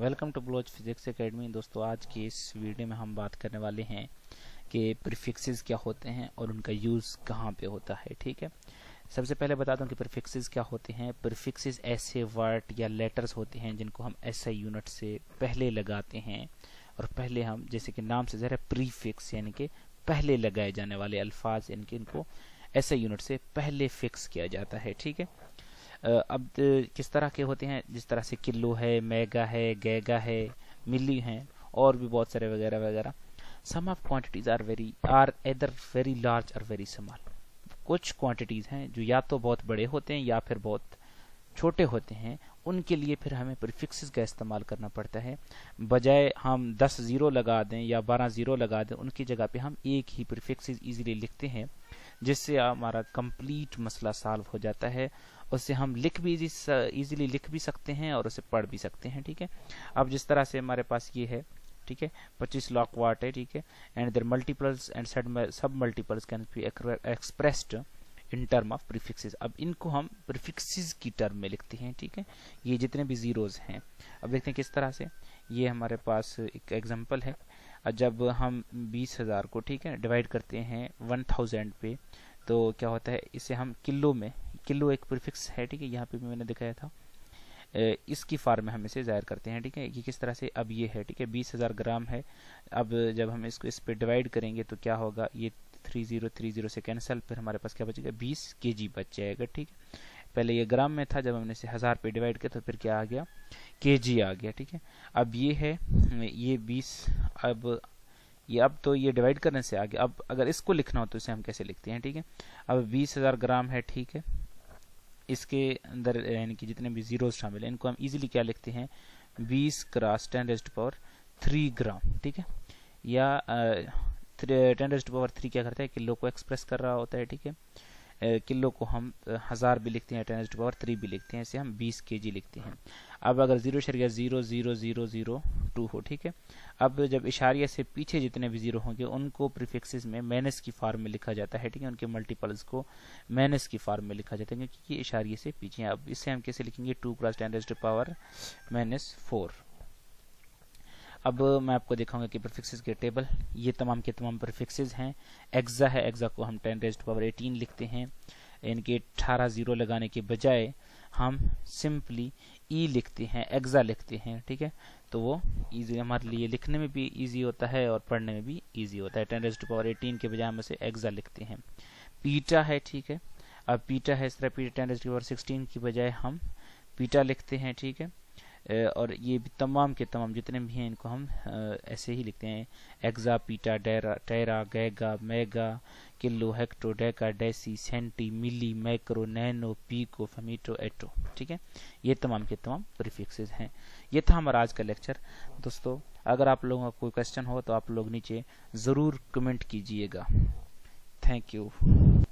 welcome to blaze physics academy दोस्तों आज की इस वीडियो में हम बात करने वाले हैं कि प्रीफिक्सेस क्या होते हैं और उनका यूज़ कहाँ पे होता है ठीक है सबसे पहले बता दूँ कि प्रीफिक्सेस क्या होते हैं प्रीफिक्सेस ऐसे वर्ड या लेटर्स होते हैं जिनको हम ऐसे यूनिट से पहले लगाते हैं और पहले हम जैसे कि नाम से है प्रीफिक्स यानी कि पहले लगाए जाने वाले अल्फाज यानी कि इनको ऐसे यूनिट से पहले फिक्स किया जाता है ठीक है अब किस तरह के होते हैं जिस तरह से किलो है मेगा है गैगा है मिली हैं और भी बहुत सारे वगैरह वगैरह some of quantities are very are either very large और वेरी स्मॉल कुछ क्वांटिटीज हैं जो या तो बहुत बड़े होते हैं या फिर बहुत छोटे होते हैं उनके लिए फिर हमें प्रिफिक्सेस का इस्तेमाल करना पड़ता है बजाय हम 10 ज़ीरो लगा दें या 12 ज़ीरो लगा दें उनकी जगह पे हम एक ही प्रिफिक्सेस इजीली लिखते हैं जिससे हमारा कंप्लीट मसला सॉल्व हो जाता है उससे हम लिख भी इजीली लिख भी सकते हैं और उसे पढ़ भी सकते हैं ठीक है अब जिस तरह से हमारे पास ये है ठीक है पच्चीस लॉक वाट है ठीक है and their multiples and sub multiples can be expressed in term of prefixes अब इनको हम प्रीफिक्सेस की टर्म में लिखते हैं ठीक है ये जितने भी ज़ीरोज़ हैं अब देखते हैं किस तरह से ये हमारे पास एक एग्जांपल है जब हम 20,000 को ठीक है डिवाइड करते हैं 1,000 पे तो क्या होता है इसे हम किलो में किलो एक प्रीफिक्स है ठीक है यहाँ पे भी मैंने दिखाया था इसकी फार्म में हम इसे ज़ाहिर करते हैं ठीक है कि किस तरह से अब ये है ठीक है 20,000 ग्राम है अब जब हम इसको इस पे डिवाइड करेंगे तो क्या होगा ये थ्री जीरो थ्री जीरो से कैंसिल फिर हमारे पास क्या बचेगा बीस के जी बच जाएगा ठीक है पहले ये ग्राम में था जब हमने इसे हज़ार पे डिवाइड किया तो फिर क्या आ गया के जी आ गया ठीक है अब ये है ये बीस अब ये अब तो ये डिवाइड करने से आ गया अब अगर इसको लिखना हो तो इसे हम कैसे लिखते हैं ठीक है अब बीस हज़ार ग्राम है ठीक है इसके अंदर यानी कि जितने भी जीरोज शामिल हैं इनको हम इजीली क्या लिखते हैं बीस cross ten raise power three gram ठीक है या टेन टू पावर थ्री क्या करता है किलो को एक्सप्रेस कर रहा होता है ठीक है किलो को हम हज़ार भी लिखते हैं टेन टू पावर थ्री भी लिखते हैं इसे हम बीस के जी लिखते हैं अब अगर जीरो शरिया zero zero zero zero two हो ठीक है अब जब इशारिया से पीछे जितने भी जीरो होंगे उनको प्रीफिक्सेस में माइनस की फार्म में लिखा जाता है ठीक है उनके मल्टीपल्स को माइनस की फार्म में लिखा जाता है क्योंकि इशारिये से पीछे अब इससे हम कैसे लिखेंगे two plus ten to power minus four अब मैं आपको दिखाऊंगा कि प्रिफिक्सेस के टेबल ये तमाम के तमाम प्रिफिक्सेस हैं एग्जा है एग्जा को हम टेन रेज पावर एटीन लिखते हैं इनके अठारह जीरो लगाने के बजाय हम सिंपली ई e लिखते हैं एग्जा लिखते हैं ठीक है तो वो ईजी हमारे लिए लिखने में भी ईजी होता है और पढ़ने में भी ईजी होता है ten raise to power eighteen के बजाय हम इसे एग्जा लिखते हैं पीटा है ठीक है अब पीटा है इस तरह peta ten raise to power sixteen की बजाय हम पीटा लिखते हैं ठीक है और ये तमाम के तमाम जितने भी हैं इनको हम ऐसे ही लिखते हैं एग्जा पीटा डेरा tera giga mega kilo hecto deca deci centi milli macro nano pico femto atto ठीक है ये तमाम के तमाम प्रीफिक्सेज हैं ये था हमारा आज का लेक्चर दोस्तों अगर आप लोगों का कोई क्वेश्चन हो तो आप लोग नीचे ज़रूर कमेंट कीजिएगा थैंक यू